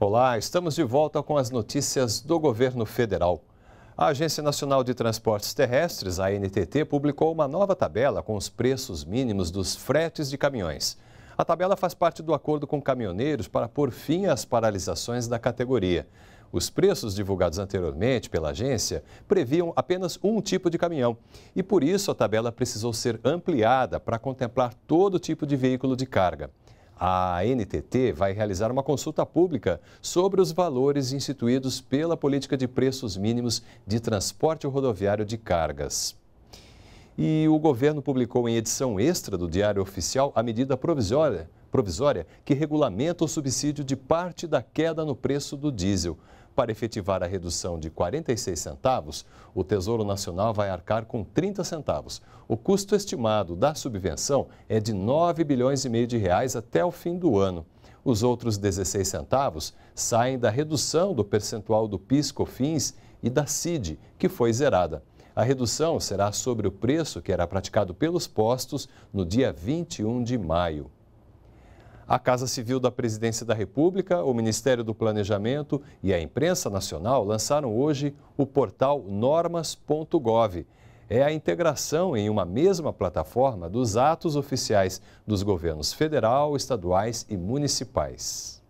Olá, estamos de volta com as notícias do governo federal. A Agência Nacional de Transportes Terrestres, a ANTT, publicou uma nova tabela com os preços mínimos dos fretes de caminhões. A tabela faz parte do acordo com caminhoneiros para pôr fim às paralisações da categoria. Os preços divulgados anteriormente pela agência previam apenas um tipo de caminhão e, por isso, a tabela precisou ser ampliada para contemplar todo tipo de veículo de carga. A NTT vai realizar uma consulta pública sobre os valores instituídos pela política de preços mínimos de transporte rodoviário de cargas. E o governo publicou em edição extra do Diário Oficial a medida provisória, provisória que regulamenta o subsídio de parte da queda no preço do diesel. Para efetivar a redução de 46 centavos, o Tesouro Nacional vai arcar com 30 centavos. O custo estimado da subvenção é de 9 bilhões e meio de reais até o fim do ano. Os outros 16 centavos saem da redução do percentual do PIS/COFINS e da CID, que foi zerada. A redução será sobre o preço que era praticado pelos postos no dia 21 de maio a Casa Civil da Presidência da República, o Ministério do Planejamento e a Imprensa Nacional lançaram hoje o portal normas.gov. É a integração em uma mesma plataforma dos atos oficiais dos governos federal, estaduais e municipais.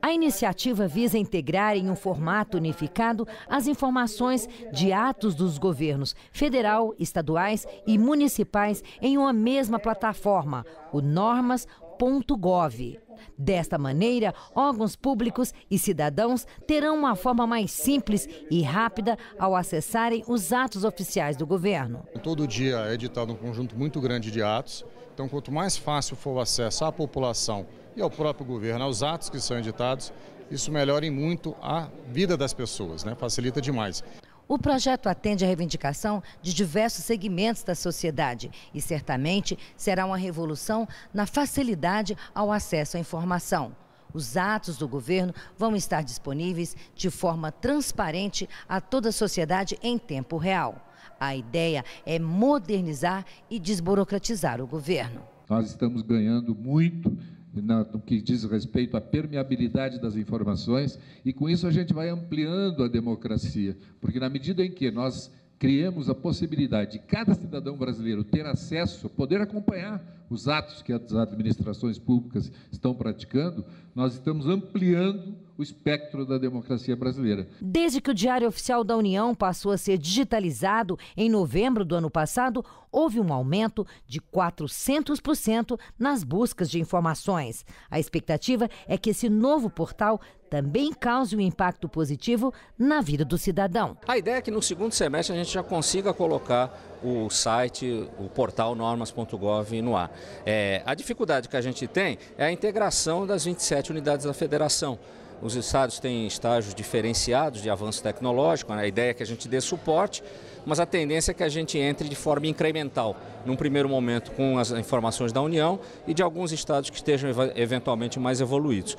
A iniciativa visa integrar em um formato unificado as informações de atos dos governos federal, estaduais e municipais em uma mesma plataforma, o Normas www.gov. Desta maneira, órgãos públicos e cidadãos terão uma forma mais simples e rápida ao acessarem os atos oficiais do governo. Todo dia é editado um conjunto muito grande de atos, então quanto mais fácil for o acesso à população e ao próprio governo, aos atos que são editados, isso melhora muito a vida das pessoas, né? facilita demais. O projeto atende à reivindicação de diversos segmentos da sociedade e certamente será uma revolução na facilidade ao acesso à informação. Os atos do governo vão estar disponíveis de forma transparente a toda a sociedade em tempo real. A ideia é modernizar e desburocratizar o governo. Nós estamos ganhando muito no que diz respeito à permeabilidade das informações, e com isso a gente vai ampliando a democracia, porque na medida em que nós criamos a possibilidade de cada cidadão brasileiro ter acesso, poder acompanhar os atos que as administrações públicas estão praticando, nós estamos ampliando o espectro da democracia brasileira. Desde que o Diário Oficial da União passou a ser digitalizado em novembro do ano passado, houve um aumento de 400% nas buscas de informações. A expectativa é que esse novo portal também cause um impacto positivo na vida do cidadão. A ideia é que no segundo semestre a gente já consiga colocar o site, o portal normas.gov no ar. É, a dificuldade que a gente tem é a integração das 27 unidades da federação. Os estados têm estágios diferenciados de avanço tecnológico, né? a ideia é que a gente dê suporte, mas a tendência é que a gente entre de forma incremental, num primeiro momento com as informações da União e de alguns estados que estejam eventualmente mais evoluídos.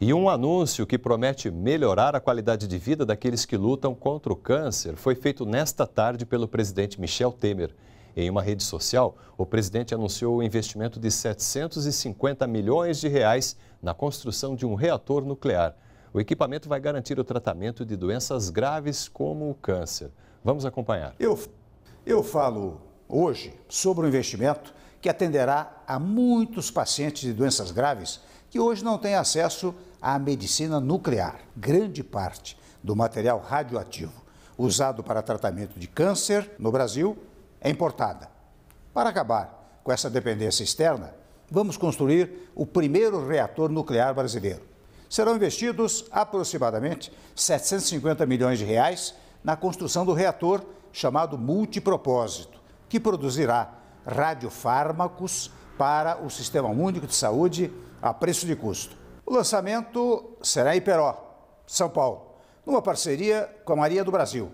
E um anúncio que promete melhorar a qualidade de vida daqueles que lutam contra o câncer foi feito nesta tarde pelo presidente Michel Temer. Em uma rede social, o presidente anunciou o investimento de 750 milhões de reais na construção de um reator nuclear. O equipamento vai garantir o tratamento de doenças graves como o câncer. Vamos acompanhar. Eu, eu falo hoje sobre um investimento que atenderá a muitos pacientes de doenças graves que hoje não têm acesso à medicina nuclear. Grande parte do material radioativo usado para tratamento de câncer no Brasil é importada. Para acabar com essa dependência externa, vamos construir o primeiro reator nuclear brasileiro. Serão investidos aproximadamente 750 milhões de reais na construção do reator chamado multipropósito, que produzirá radiofármacos para o Sistema Único de Saúde a preço de custo. O lançamento será em Iperó, São Paulo, numa parceria com a Maria do Brasil,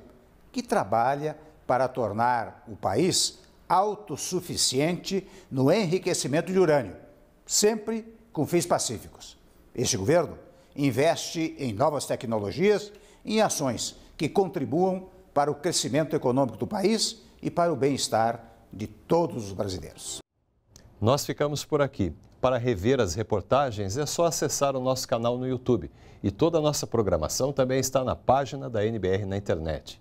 que trabalha para tornar o país autossuficiente no enriquecimento de urânio, sempre com fins pacíficos. Este governo investe em novas tecnologias e em ações que contribuam para o crescimento econômico do país e para o bem-estar de todos os brasileiros. Nós ficamos por aqui. Para rever as reportagens, é só acessar o nosso canal no YouTube. E toda a nossa programação também está na página da NBR na internet.